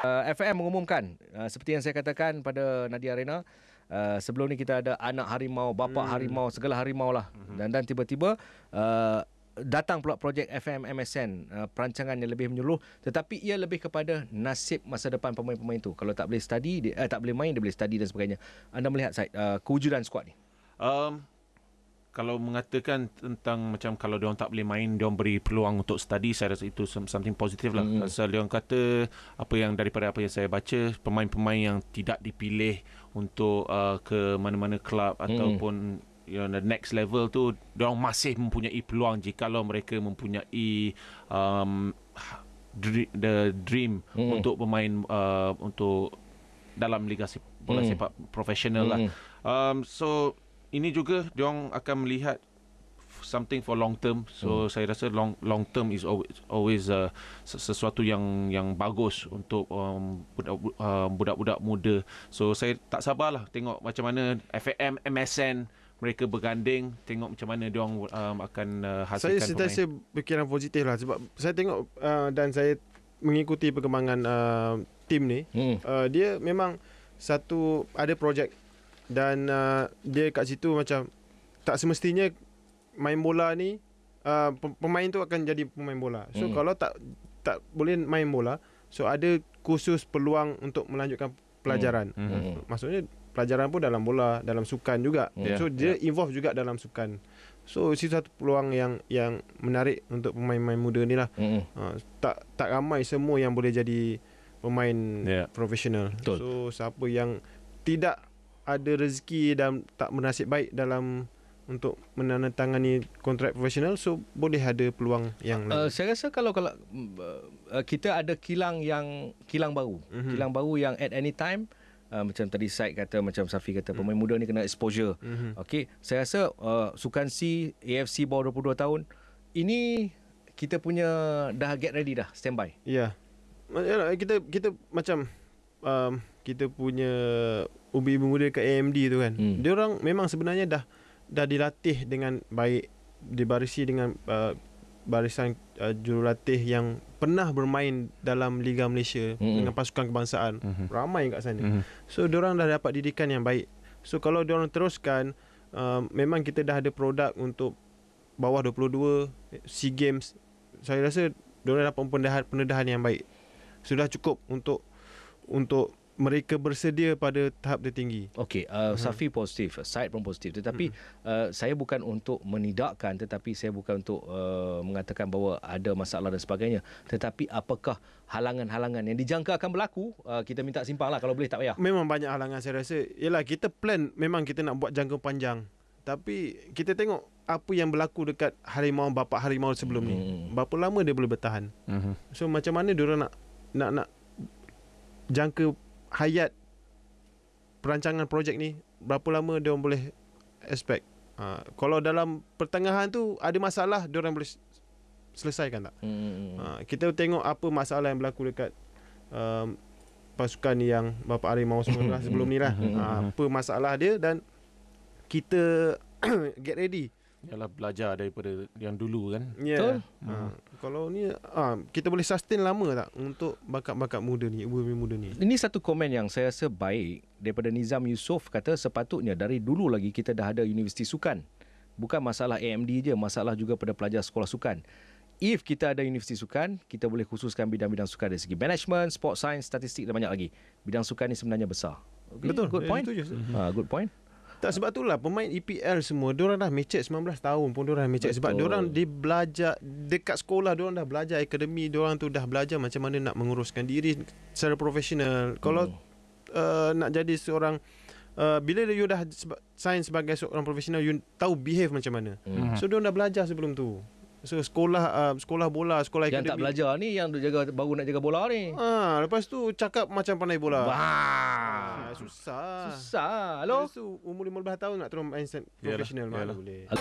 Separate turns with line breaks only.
Uh, FM mengumumkan uh, seperti yang saya katakan pada Nadia Arena uh, sebelum ni kita ada anak harimau, bapa hmm. harimau, segala harimau lah. Hmm. Dan dan tiba-tiba uh, datang pula projek FM MSN, uh, perancangan yang lebih menyeluruh tetapi ia lebih kepada nasib masa depan pemain-pemain itu Kalau tak boleh study, dia, eh, tak boleh main, dia boleh study dan sebagainya. Anda melihat Syed, uh, kewujudan skuad ni?
Um, kalau mengatakan tentang macam kalau dia tak boleh main dia beri peluang untuk study saya rasa itu something positive lah mm-hmm. sebab dia kata apa yang daripada apa yang saya baca pemain-pemain yang tidak dipilih untuk uh, ke mana-mana kelab mm-hmm. ataupun you know, the next level tu dia masih mempunyai peluang jika lo mereka mempunyai um, the dream mm-hmm. untuk bermain uh, untuk dalam liga sepak bola mm-hmm. sepak profesional mm-hmm. lah um, so ini juga dia akan melihat something for long term so hmm. saya rasa long long term is always always uh, sesuatu yang yang bagus untuk um, budak, uh, budak muda so saya tak sabarlah tengok macam mana FAM MSN mereka berganding tengok macam mana dia orang um, akan uh, hasilkan saya sentiasa
pemain. fikiran positif lah sebab saya tengok uh, dan saya mengikuti perkembangan uh, tim ni hmm. uh, dia memang satu ada projek dan uh, dia kat situ macam tak semestinya main bola ni uh, pemain tu akan jadi pemain bola so hmm. kalau tak tak boleh main bola so ada khusus peluang untuk melanjutkan pelajaran hmm. Hmm. hmm. maksudnya pelajaran pun dalam bola dalam sukan juga hmm. yeah. so dia yeah. involve juga dalam sukan so situ satu peluang yang yang menarik untuk pemain-pemain muda ni lah hmm. uh, tak tak ramai semua yang boleh jadi pemain yeah. profesional so siapa yang tidak ada rezeki dan tak bernasib baik dalam untuk menandatangani kontrak profesional so boleh ada peluang yang
uh, lain. Uh, saya rasa kalau kalau uh, uh, kita ada kilang yang kilang baru, mm-hmm. kilang baru yang at any time Uh, macam tadi Syed kata macam Safi kata mhm. pemain muda ni kena exposure. Mm-hmm. Okey, saya rasa uh, sukan C AFC bawah 22 tahun ini kita punya dah get ready dah standby. Ya. Yeah. Kita kita macam
um, kita punya umbi muda kat AMD tu kan. Hmm. Dia orang memang sebenarnya dah dah dilatih dengan baik dibarisi dengan uh, barisan uh, jurulatih yang pernah bermain dalam Liga Malaysia hmm. dengan pasukan kebangsaan. Hmm. Ramai kat sana. Hmm. So dia orang dah dapat didikan yang baik. So kalau dia orang teruskan uh, memang kita dah ada produk untuk bawah 22 SEA Games. Saya rasa dia orang dapat pendedahan yang baik. Sudah cukup untuk untuk
mereka bersedia pada tahap tertinggi. Okey, uh, hmm. Safi positif, Said pun positif. Tetapi hmm. uh, saya bukan untuk menidakkan tetapi saya bukan untuk uh, mengatakan bahawa ada masalah dan sebagainya. Tetapi apakah halangan-halangan yang dijangka akan berlaku? Uh, kita minta simpanlah kalau boleh tak payah. Memang banyak halangan saya rasa. Yalah kita plan memang kita nak buat jangka panjang.
Tapi kita tengok apa yang berlaku dekat harimau bapa harimau sebelum hmm. ni. Berapa lama dia boleh bertahan? Hmm. So macam mana dia nak nak nak jangka hayat perancangan projek ni berapa lama dia orang boleh expect ha, kalau dalam pertengahan tu ada masalah dia orang boleh selesaikan tak hmm, hmm, hmm. ha, kita tengok apa masalah yang berlaku dekat um, pasukan yang Bapak Ari mahu semua lah sebelum ni lah hmm, ha, apa masalah dia dan kita get ready ialah belajar daripada yang dulu kan. Yeah. Betul? Ha. Hmm.
Kalau ni ha, kita boleh sustain lama tak untuk bakat-bakat muda ni, ibu-ibu muda ni? Ini satu komen yang saya rasa baik daripada Nizam Yusof kata sepatutnya dari dulu lagi kita dah ada universiti sukan. Bukan masalah AMD je, masalah juga pada pelajar sekolah sukan. If kita ada universiti sukan, kita boleh khususkan bidang-bidang sukan dari segi management, sport science, statistik dan banyak lagi. Bidang sukan ni sebenarnya besar.
Betul. Good point.
Yeah, ha, good point.
Tak sebab itulah pemain EPL semua dia orang dah mecek 19 tahun pun dia orang mecek sebab dia orang di belajar dekat sekolah dia orang dah belajar akademi dia orang tu dah belajar macam mana nak menguruskan diri secara profesional. Kalau uh, nak jadi seorang Uh, bila dia dah sign sebagai seorang profesional you tahu behave macam mana mm-hmm. so dia dah belajar sebelum tu So sekolah uh, sekolah bola, sekolah yang tak belajar ni yang duk jaga baru nak jaga bola ni. Ha, lepas tu cakap macam pandai bola. Wah. Ha, susah. Susah. Hello. Lepas tu umur 15 tahun nak terus main
professional mana boleh.